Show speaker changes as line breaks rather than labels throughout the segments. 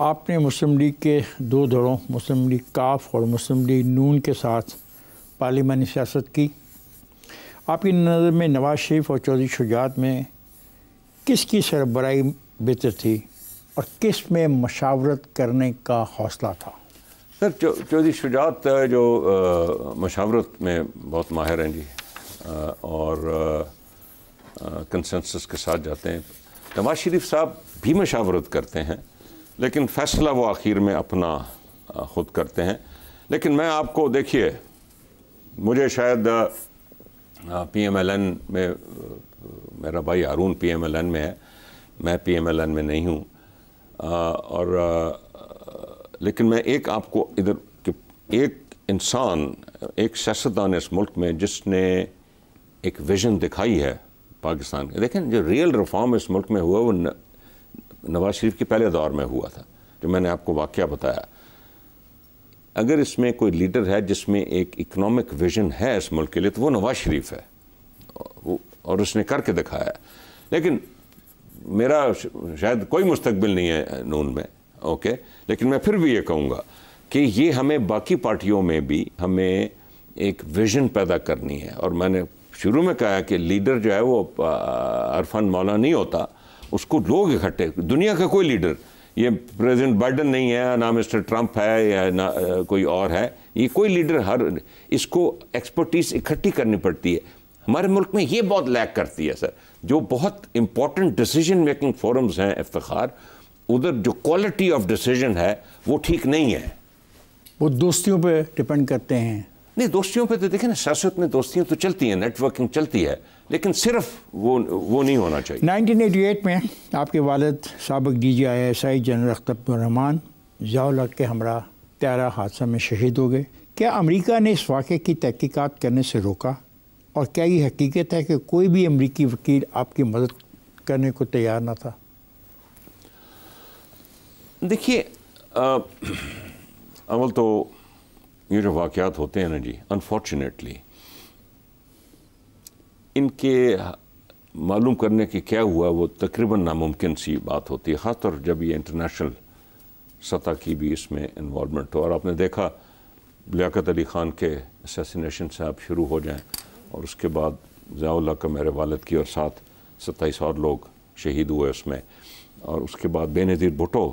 आपने मुस्लिम लीग के दो दौरों मुस्लिम लीग काफ और मुस्लिम लीग नून के साथ पार्लिमानी सियासत की आपकी नज़र में नवाज़ शरीफ और चौधरी शुजात में किसकी सरबराई बेहतर थी और किस में मशावरत करने का हौसला था
सर चौधरी शुजात जो मशावरत में बहुत माहिर हैं जी आ, और कंसेंसस के साथ जाते हैं नवाज शरीफ साहब भी मशावरत करते हैं लेकिन फ़ैसला वो आखिर में अपना ख़ुद करते हैं लेकिन मैं आपको देखिए मुझे शायद पी एम एल एन में मेरा भाई Haroon P M L N में है मैं पी एम एल एन में नहीं हूँ और आ, लेकिन मैं एक आपको इधर एक इंसान एक सियासतदान इस मुल्क में जिसने एक विज़न दिखाई है पाकिस्तान के देखें जो रियल रिफॉर्म इस मुल्क में हुआ वो न, नवाज शरीफ के पहले दौर में हुआ था जो मैंने आपको वाक़ बताया अगर इसमें कोई लीडर है जिसमें एक इकनॉमिक विजन है इस मुल्क के लिए तो वो नवाज शरीफ है और उसने करके दिखाया लेकिन मेरा शायद कोई मुस्तबिल नहीं है नून में ओके लेकिन मैं फिर भी ये कहूँगा कि ये हमें बाकी पार्टियों में भी हमें एक विजन पैदा करनी है और मैंने शुरू में कहा कि लीडर जो है वो अरफान मौला नहीं होता उसको लोग इकट्ठे दुनिया का कोई लीडर ये प्रेसिडेंट बाइडन नहीं है ना मिस्टर ट्रंप है या ना कोई और है ये कोई लीडर हर इसको एक्सपर्टीज इकट्ठी करनी पड़ती है हमारे मुल्क में ये बहुत लैक करती है सर जो बहुत इंपॉर्टेंट डिसीजन मेकिंग फोरम्स हैं इफ्तार उधर जो क्वालिटी ऑफ डिसीजन है वो ठीक नहीं है
वो दोस्तियों पे डिपेंड करते हैं
नहीं दोस्तियों पे तो देखें ना सियासत में दोस्तियाँ तो चलती हैं नेटवर्किंग चलती है लेकिन सिर्फ वो वो नहीं होना चाहिए
1988 में आपके वालद सबक D G I S I general Akhtar Rahman जियालक के हमरा त्यारा हादसा में शहीद हो गए क्या अमरीका ने इस वाक़े की तहकीकात करने से रोका और क्या ये हकीकत है कि कोई भी अमरीकी वकील आपकी मदद करने को तैयार ना था
देखिए अमल तो ये जो वाक़ात होते हैं ना जी अनफॉर्चुनेटली इनके मालूम करने के क्या हुआ वो तकरीबन नामुमकिन सी बात होती है ख़ासतौर जब ये इंटरनेशनल सतह की भी इसमें इन्वॉलमेंट हो और आपने देखा लियाकत अली ख़ान के असेसिनेशन से आप शुरू हो जाएं और उसके बाद ज़ियाल्ला का मेरे वालद की और साथ सत्ताईस और लोग शहीद हुए उसमें और उसके बाद बेनज़ीर भुटो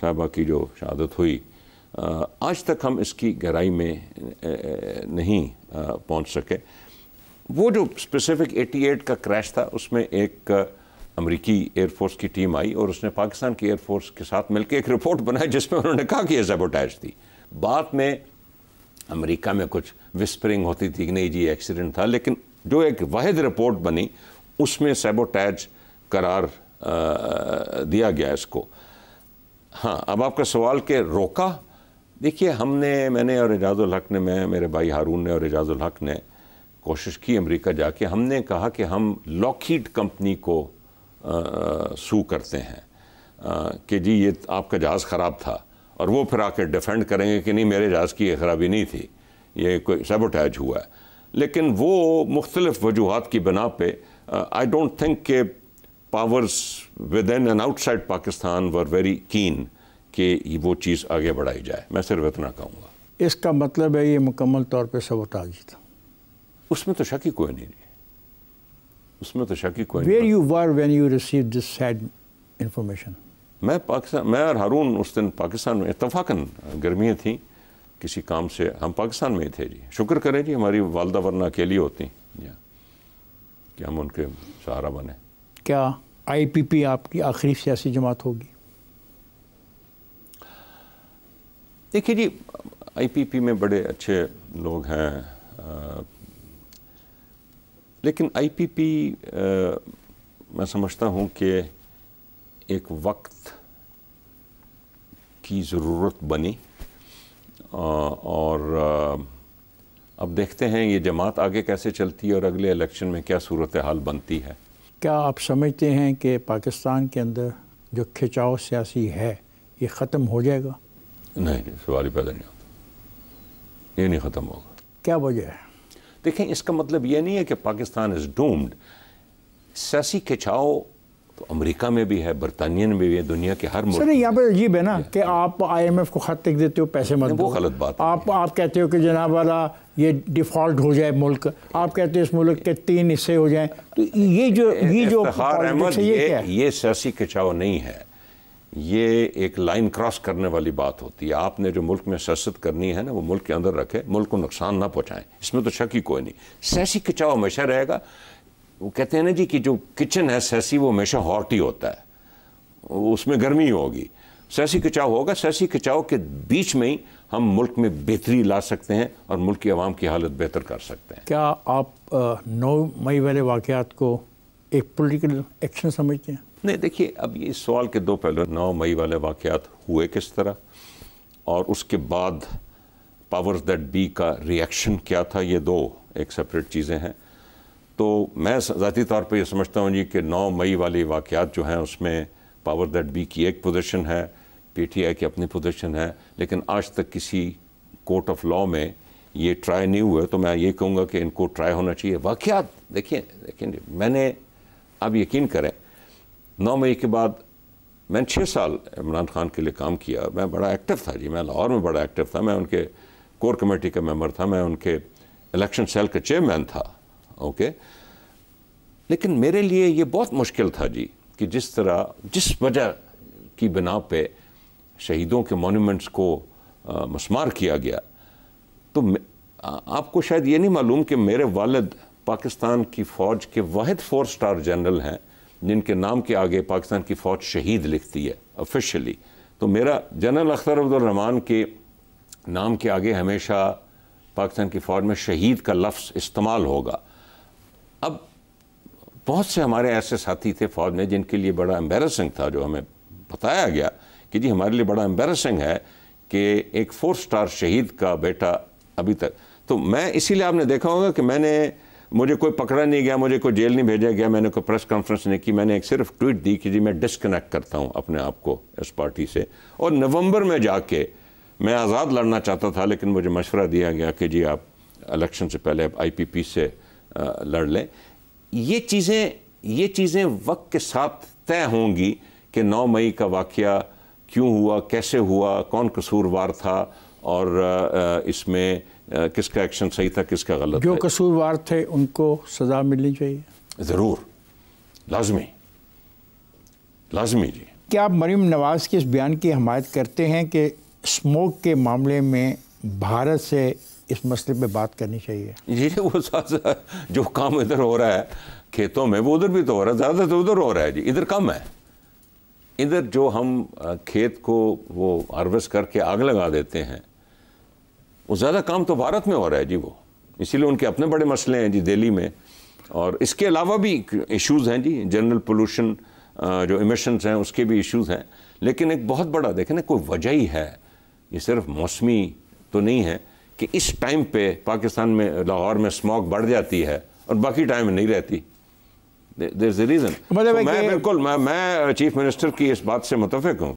साहबा की जो शहादत हुई आज तक हम इसकी गहराई में नहीं पहुंच सके वो जो स्पेसिफिक 88 का क्रैश था उसमें एक अमेरिकी एयरफोर्स की टीम आई और उसने पाकिस्तान की एयरफोर्स के साथ मिलकर एक रिपोर्ट बनाई जिसमें उन्होंने कहा कि यह सेबोटाइज थी बाद में अमेरिका में कुछ विस्परिंग होती थी कि नहीं जी एक्सीडेंट था लेकिन जो एक वाहिद रिपोर्ट बनी उसमें सेबोटैच करार आ, दिया गया इसको हाँ अब आपका सवाल के रोका देखिए हमने मैंने और एजाज़ुल हक ने मैं मेरे भाई हारून ने और एजाज़ुल हक ने कोशिश की अमेरिका जाके हमने कहा कि हम लॉकहीड कंपनी को आ, सू करते हैं आ, कि जी ये आपका जहाज़ ख़राब था और वो फिर आकर डिफेंड करेंगे कि नहीं मेरे जहाज़ की ये ख़राबी नहीं थी ये कोई सेबोटैज हुआ है लेकिन वो मुख्तलिफ़ वजूहत की बना पे आई डोंट थिंक के powers within and outside Pakistan were very keen कि वो चीज़ आगे बढ़ाई जाए मैं सिर्फ इतना कहूँगा
इसका मतलब है ये मुकम्मल तौर पर
सबोताजी था उसमें तो शक ही कोई नहीं उसमें तो शक ही कोई
where you were when you receive this sad information
मैं पाकिस्तान मैं और हारून उस दिन पाकिस्तान में इतफाक़न गर्मियाँ थी किसी काम से हम पाकिस्तान में ही थे जी शुक्र करें जी हमारी वालदा वरना अकेली होती कि हम उनके सहारा बने
क्या आई पी पी आपकी आखिरी सियासी जमात होगी
देखिए जी आईपीपी में बड़े अच्छे लोग हैं लेकिन आईपीपी मैं समझता हूँ कि एक वक्त की ज़रूरत बनी और अब देखते हैं ये जमात आगे कैसे चलती है और अगले इलेक्शन में क्या सूरत हाल बनती है
क्या आप समझते हैं कि पाकिस्तान के अंदर जो खिंचाव सियासी है ये ख़त्म हो जाएगा
नहीं सवाल पैदा नहीं होता ये नहीं ख़त्म होगा क्या वजह है देखें इसका मतलब ये नहीं है कि पाकिस्तान इज़ डूम्ड सियासी खिंचाओ तो अमेरिका में भी है बरतानिया में भी है दुनिया के हर मुल्क
यहाँ पर अजीब है ना कि आप आईएमएफ को खत लिख देते हो पैसे मत वो गलत बात आप आप कहते हो कि जनाब वाला ये डिफ़ॉल्ट हो जाए मुल्क आप कहते हो इस मुल्क के तीन हिस्से हो जाए तो ये जो ये जो
ये सियासी खिंचाव नहीं है ये एक लाइन क्रॉस करने वाली बात होती है आपने जो मुल्क में सियासत करनी है ना वो मुल्क के अंदर रखे मुल्क को नुकसान ना पहुँचाएं इसमें तो शक ही कोई नहीं सियासी खिंचाव हमेशा रहेगा वो कहते हैं ना जी कि जो किचन है सियासी वो हमेशा हॉट ही होता है उसमें गर्मी होगी सियासी खिंचाव होगा सियासी खिंचाव के बीच में ही हम मुल्क में बेहतरी ला सकते हैं और मुल्क की आवाम की हालत बेहतर कर सकते हैं
क्या आप नौ मई वाले वाक़ को एक पोलिटिकल एक्शन समझते हैं
नहीं देखिए अब ये सवाल के दो पहलू नौ मई वाले वाक़ात हुए किस तरह और उसके बाद पावर्स दैट बी का रिएक्शन क्या था ये दो एक सेपरेट चीज़ें हैं तो मैं ज़ाती तौर पर यह समझता हूँ जी कि नौ मई वाले वाक़ात जो हैं उसमें पावर दैट बी की एक पोजिशन है पी टी आई की अपनी पोजिशन है लेकिन आज तक किसी कोर्ट ऑफ लॉ में ये ट्राई नहीं हुए तो मैं ये कहूँगा कि इनको ट्राई होना चाहिए वाक़ात देखिए देखिए मैंने अब यकीन करें नौ मई के बाद मैंने छः साल इमरान खान के लिए काम किया मैं बड़ा एक्टिव था जी मैं लाहौर में बड़ा एक्टिव था मैं उनके कोर कमेटी का मेम्बर था मैं उनके इलेक्शन सेल का चेयरमैन था ओके लेकिन मेरे लिए ये बहुत मुश्किल था जी कि जिस तरह जिस वजह की बिना पे शहीदों के मोनूमेंट्स को मसमार किया गया तो आपको शायद ये नहीं मालूम कि मेरे वालद पाकिस्तान की फ़ौज के वाद फ़ोर स्टार जनरल हैं जिनके नाम के आगे पाकिस्तान की फ़ौज शहीद लिखती है ऑफिशली तो मेरा जनरल अख्तर अब्दुलरहमान के नाम के आगे हमेशा पाकिस्तान की फ़ौज में शहीद का लफ्ज़ इस्तेमाल होगा अब बहुत से हमारे ऐसे साथी थे फ़ौज में जिनके लिए बड़ा एम्बेरसिंग था जो हमें बताया गया कि जी हमारे लिए बड़ा एम्बेरसिंग है कि एक फोर स्टार शहीद का बेटा अभी तक तो मैं इसीलिए आपने देखा होगा कि मैंने मुझे कोई पकड़ा नहीं गया मुझे कोई जेल नहीं भेजा गया मैंने कोई प्रेस कॉन्फ्रेंस नहीं की मैंने एक सिर्फ ट्वीट दी कि जी मैं डिसकनेक्ट करता हूँ अपने आप को इस पार्टी से और नवंबर में जाके मैं आज़ाद लड़ना चाहता था लेकिन मुझे मशवरा दिया गया कि जी आप इलेक्शन से पहले आप पी से लड़ लें ये चीज़ें ये चीज़ें वक्त के साथ तय होंगी कि 9 मई का वाक़ क्यों हुआ कैसे हुआ कौन कसूरवार था और इसमें किसका एक्शन सही था किसका गलत जो
कसूरवार थे उनको सज़ा मिलनी चाहिए
ज़रूर लाजमी लाजमी जी
क्या आप मरीम नवाज़ के इस बयान की हमायत करते हैं कि स्मोक के मामले में भारत से इस मसले पे बात करनी चाहिए
जी वो जो काम इधर हो रहा है खेतों में वो उधर भी तो हो रहा है ज़्यादा तो उधर हो रहा है जी इधर कम है इधर जो हम खेत को वो हार्वेस्ट करके आग लगा देते हैं वो ज़्यादा काम तो भारत में हो रहा है जी वो इसीलिए उनके अपने बड़े मसले हैं जी दिल्ली में और इसके अलावा भी इश्यूज़ हैं जी जनरल पोल्यूशन जो इमिशंस हैं उसके भी इश्यूज़ हैं लेकिन एक बहुत बड़ा देखें ना कोई वजह ही है ये सिर्फ मौसमी तो नहीं है कि इस टाइम पे पाकिस्तान में लाहौर में स्मॉग बढ़ जाती है और बाकी टाइम में नहीं रहती देर इज़ रीज़न मैं बिल्कुल मैं मैं चीफ मिनिस्टर की इस बात से मुतफ़ हूँ